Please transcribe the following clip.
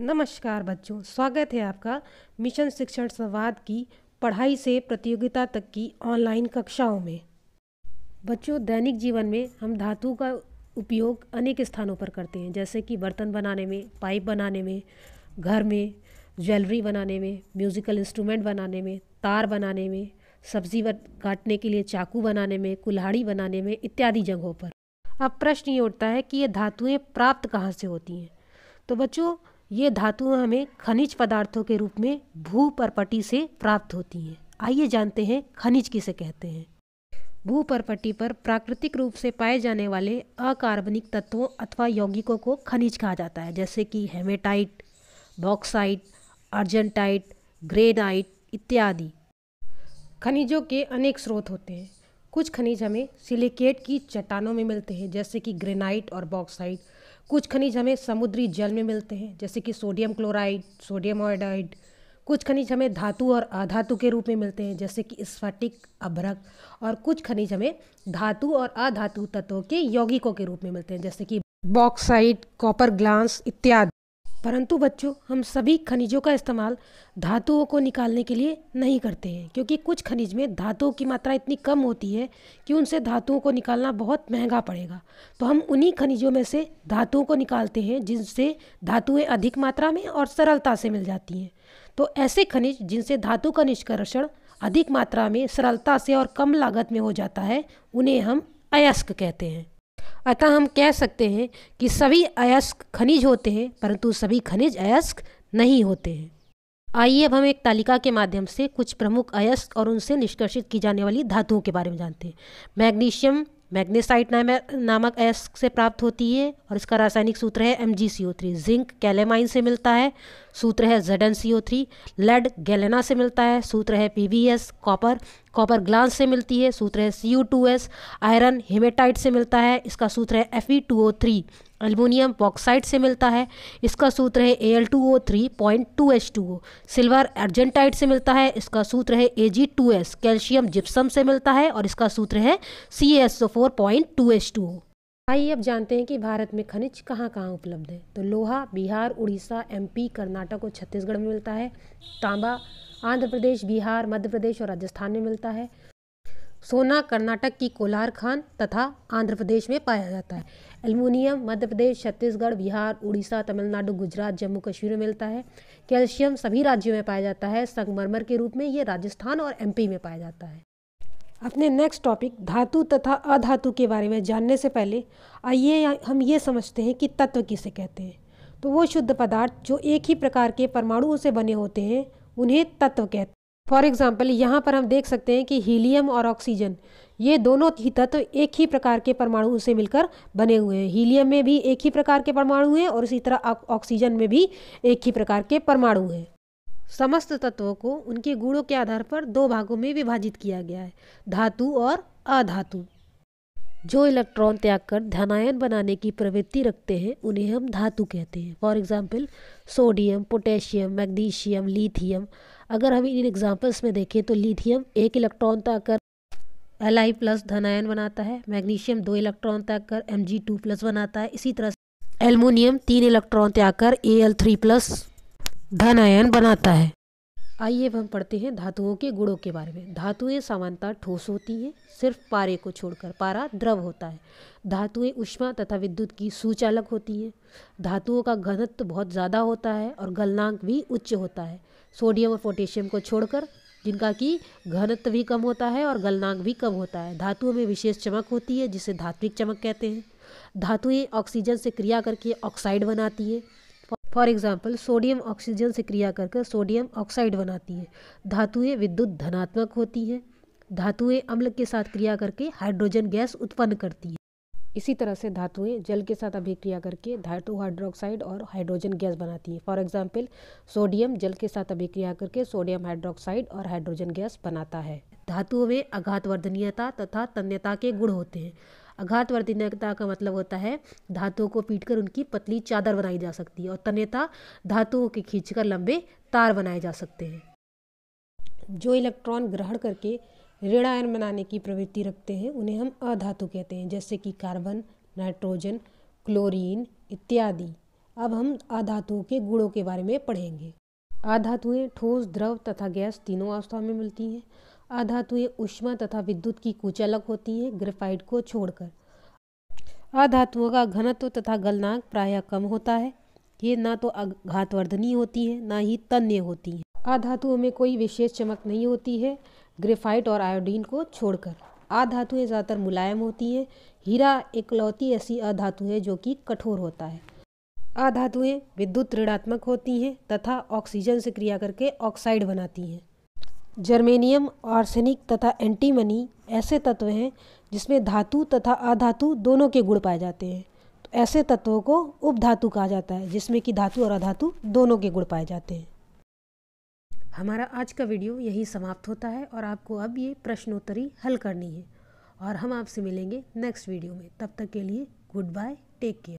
नमस्कार बच्चों स्वागत है आपका मिशन शिक्षण संवाद की पढ़ाई से प्रतियोगिता तक की ऑनलाइन कक्षाओं में बच्चों दैनिक जीवन में हम धातु का उपयोग अनेक स्थानों पर करते हैं जैसे कि बर्तन बनाने में पाइप बनाने में घर में ज्वेलरी बनाने में म्यूज़िकल इंस्ट्रूमेंट बनाने में तार बनाने में सब्जी काटने के लिए चाकू बनाने में कुल्हाड़ी बनाने में इत्यादि जगहों पर अब प्रश्न ये उठता है कि ये धातुएं प्राप्त कहाँ से होती हैं तो बच्चों ये धातुएं हमें खनिज पदार्थों के रूप में भू परपटी से प्राप्त होती हैं आइए जानते हैं खनिज किसे कहते हैं भू परपटी पर प्राकृतिक रूप से पाए जाने वाले अकार्बनिक तत्वों अथवा यौगिकों को खनिज कहा जाता है जैसे कि हेमेटाइट बॉक्साइट अर्जेंटाइट ग्रेनाइट इत्यादि खनिजों के अनेक स्रोत होते हैं कुछ खनिज हमें सिलिकेट की चट्टानों में मिलते हैं जैसे कि ग्रेनाइट और बॉक्साइट कुछ खनिज हमें समुद्री जल में मिलते हैं जैसे कि सोडियम क्लोराइड सोडियम ऑयडाइड कुछ खनिज हमें धातु और अधातु के रूप में मिलते हैं जैसे कि स्फटिक अभ्रक और कुछ खनिज हमें धातु और अधातु तत्वों के यौगिकों के रूप में मिलते हैं जैसे कि बॉक्साइट कॉपर ग्लांस इत्यादि परंतु बच्चों हम सभी खनिजों का इस्तेमाल धातुओं को निकालने के लिए नहीं करते हैं क्योंकि कुछ खनिज में धातुओं की मात्रा इतनी कम होती है कि उनसे धातुओं को निकालना बहुत महंगा पड़ेगा तो हम उन्हीं खनिजों में से धातुओं को निकालते हैं जिनसे धातुएँ अधिक मात्रा में और सरलता से मिल जाती हैं तो ऐसे खनिज जिनसे धातु का निष्कर्षण अधिक मात्रा में सरलता से और कम लागत में हो जाता है उन्हें हम अयस्क कहते हैं अतः हम कह सकते हैं कि सभी अयस्क खनिज होते हैं परंतु सभी खनिज अयस्क नहीं होते हैं आइए अब हम एक तालिका के माध्यम से कुछ प्रमुख अयस्क और उनसे निष्कर्षित की जाने वाली धातुओं के बारे में जानते हैं मैग्नीशियम मैग्नेसाइट नाम नामक अयस्क से प्राप्त होती है और इसका रासायनिक सूत्र है M G C O three zinc calamine से मिलता है सूत्र है Z N C O three lead galena से मिलता है सूत्र है P V S copper copper glance से मिलती है सूत्र है C U two S iron haematite से मिलता है इसका सूत्र है F E two O three aluminium bauxite से मिलता है इसका सूत्र है A L two O three point two H two O silver argentite से मिलता है इसका सूत्र है A G two S calcium gypsum से मिलता है और इसका सूत्र है C S O four point two H two O आइए अब जानते हैं कि भारत में खनिज कहाँ कहाँ उपलब्ध है तो लोहा बिहार उड़ीसा एमपी कर्नाटक और छत्तीसगढ़ में मिलता है तांबा आंध्र प्रदेश बिहार मध्य प्रदेश और राजस्थान में मिलता है सोना कर्नाटक की कोलार खान तथा आंध्र प्रदेश में पाया जाता है एल्युमिनियम मध्य प्रदेश छत्तीसगढ़ बिहार उड़ीसा तमिलनाडु गुजरात जम्मू कश्मीर में मिलता है कैल्शियम सभी राज्यों में पाया जाता है संगमरमर के रूप में ये राजस्थान और एमपी में पाया जाता है अपने नेक्स्ट टॉपिक धातु तथा अधातु के बारे में जानने से पहले आइए हम ये समझते हैं कि तत्व किसे कहते हैं तो वो शुद्ध पदार्थ जो एक ही प्रकार के परमाणुओं से बने होते हैं उन्हें तत्व कहते हैं फॉर एग्जाम्पल यहाँ पर हम देख सकते हैं कि हीलियम और ऑक्सीजन ये दोनों ही तत्व एक ही प्रकार के परमाणु से मिलकर बने हुए हैं हीलियम में भी एक ही प्रकार के परमाणु हैं और इसी तरह ऑक्सीजन में भी एक ही प्रकार के परमाणु हैं समस्त तत्वों को उनके गुणों के आधार पर दो भागों में विभाजित किया गया है धातु और अधातु जो इलेक्ट्रॉन त्याग कर धनायन बनाने की प्रवृत्ति रखते हैं उन्हें हम धातु कहते हैं for example sodium potassium magnesium lithium अगर हम इन एग्जाम्पल्स में देखें तो लिथियम एक इलेक्ट्रॉन त्याग कर एल आई प्लस धनायन बनाता है मैग्नीशियम दो इलेक्ट्रॉन त्याग कर एम जी टू प्लस बनाता है इसी तरह एलमोनियम तीन इलेक्ट्रॉन त्याग कर ए एल थ्री प्लस धन आयन बनाता है आइए अब हम पढ़ते हैं धातुओं के गुणों के बारे में धातुएं सामान्यतः ठोस होती हैं सिर्फ पारे को छोड़कर पारा द्रव होता है धातुएं उष्मा तथा विद्युत की सुचालक होती हैं धातुओं का घनत्व बहुत ज़्यादा होता है और गलनांक भी उच्च होता है सोडियम और पोटेशियम को छोड़कर जिनका कि घनत्व भी कम होता है और गलनांक भी कम होता है धातुओं में विशेष चमक होती है जिसे धात्विक चमक कहते हैं धातुएं ऑक्सीजन से क्रिया करके ऑक्साइड बनाती है फॉर एग्जाम्पल सोडियम ऑक्सीजन से क्रिया कर सोडियम ऑक्साइड बनाती है धातुएँ विद्युत धनात्मक होती हैं धातुएँ अम्ल के साथ क्रिया करके हाइड्रोजन गैस उत्पन्न करती हैं इसी तरह से धातुएं जल के साथ अभिक्रिया करके धातु हाइड्रोक्साइड और हाइड्रोजन गैस बनाती हैं फॉर एग्जाम्पल सोडियम जल के साथ अभिक्रिया करके सोडियम हाइड्रोक्साइड और हाइड्रोजन गैस बनाता है धातुओं में अघात वर्धनीयता तथा तन्यता के गुण होते हैं अघातवर्तिनता का मतलब होता है धातुओं को कर उनकी पतली चादर बनाई जा सकती है और तन्यता धातुओं के खींचकर लंबे तार बनाए जा सकते हैं जो इलेक्ट्रॉन ग्रहण करके ऋण आयन बनाने की प्रवृत्ति रखते हैं उन्हें हम अधातु कहते हैं जैसे कि कार्बन नाइट्रोजन क्लोरीन इत्यादि अब हम अधातुओं के गुणों के बारे में पढ़ेंगे अधातुएं ठोस द्रव तथा गैस तीनों अवस्थाओं में मिलती हैं अधातुएं उष्मा तथा विद्युत की कुचलक होती हैं ग्रेफाइट को छोड़कर अधातुओं का घनत्व तथा गलनांक प्रायः कम होता है ये ना तो घातवर्धनी होती हैं ना ही तन्य होती हैं अधातुओं में कोई विशेष चमक नहीं होती है ग्रेफाइट और आयोडीन को छोड़कर अधातुएं ज़्यादातर मुलायम होती हैं हीरा इकलौती ऐसी अधातु है जो कि कठोर होता है अधातुएं विद्युत ऋणात्मक होती हैं तथा ऑक्सीजन से क्रिया करके ऑक्साइड बनाती हैं जर्मेनियम आर्सेनिक तथा एंटीमनी ऐसे तत्व हैं जिसमें धातु तथा अधातु दोनों के गुण पाए जाते हैं तो ऐसे तत्वों को उपधातु कहा जाता है जिसमें कि धातु और अधातु दोनों के गुण पाए जाते हैं हमारा आज का वीडियो यही समाप्त होता है और आपको अब ये प्रश्नोत्तरी हल करनी है और हम आपसे मिलेंगे नेक्स्ट वीडियो में तब तक के लिए गुड बाय टेक केयर